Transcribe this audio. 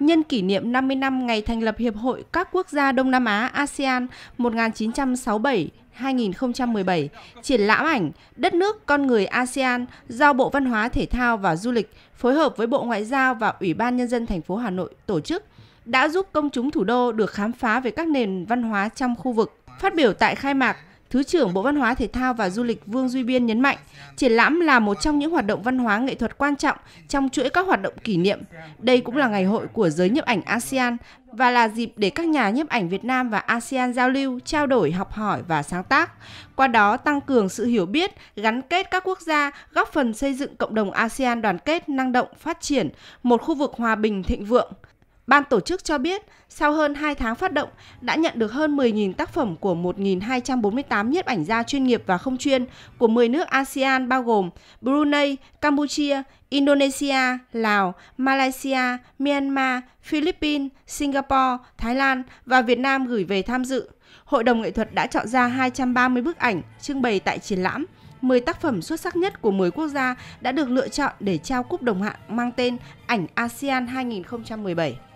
nhân kỷ niệm 50 năm ngày thành lập Hiệp hội các quốc gia Đông Nam Á ASEAN 1967 2017, triển lãm ảnh Đất nước con người ASEAN do Bộ Văn hóa Thể thao và Du lịch phối hợp với Bộ Ngoại giao và Ủy ban Nhân dân thành phố Hà Nội tổ chức đã giúp công chúng thủ đô được khám phá về các nền văn hóa trong khu vực. Phát biểu tại khai mạc, Thứ trưởng Bộ Văn hóa Thể thao và Du lịch Vương Duy Biên nhấn mạnh, triển lãm là một trong những hoạt động văn hóa nghệ thuật quan trọng trong chuỗi các hoạt động kỷ niệm. Đây cũng là ngày hội của giới nhiếp ảnh ASEAN và là dịp để các nhà nhiếp ảnh Việt Nam và ASEAN giao lưu, trao đổi, học hỏi và sáng tác. Qua đó tăng cường sự hiểu biết, gắn kết các quốc gia, góp phần xây dựng cộng đồng ASEAN đoàn kết, năng động, phát triển, một khu vực hòa bình, thịnh vượng. Ban tổ chức cho biết, sau hơn 2 tháng phát động, đã nhận được hơn 10.000 tác phẩm của 1.248 nhiếp ảnh gia chuyên nghiệp và không chuyên của 10 nước ASEAN bao gồm Brunei, Campuchia, Indonesia, Lào, Malaysia, Myanmar, Philippines, Singapore, Thái Lan và Việt Nam gửi về tham dự. Hội đồng nghệ thuật đã chọn ra 230 bức ảnh trưng bày tại triển lãm. 10 tác phẩm xuất sắc nhất của 10 quốc gia đã được lựa chọn để trao cúp đồng hạng mang tên Ảnh ASEAN 2017.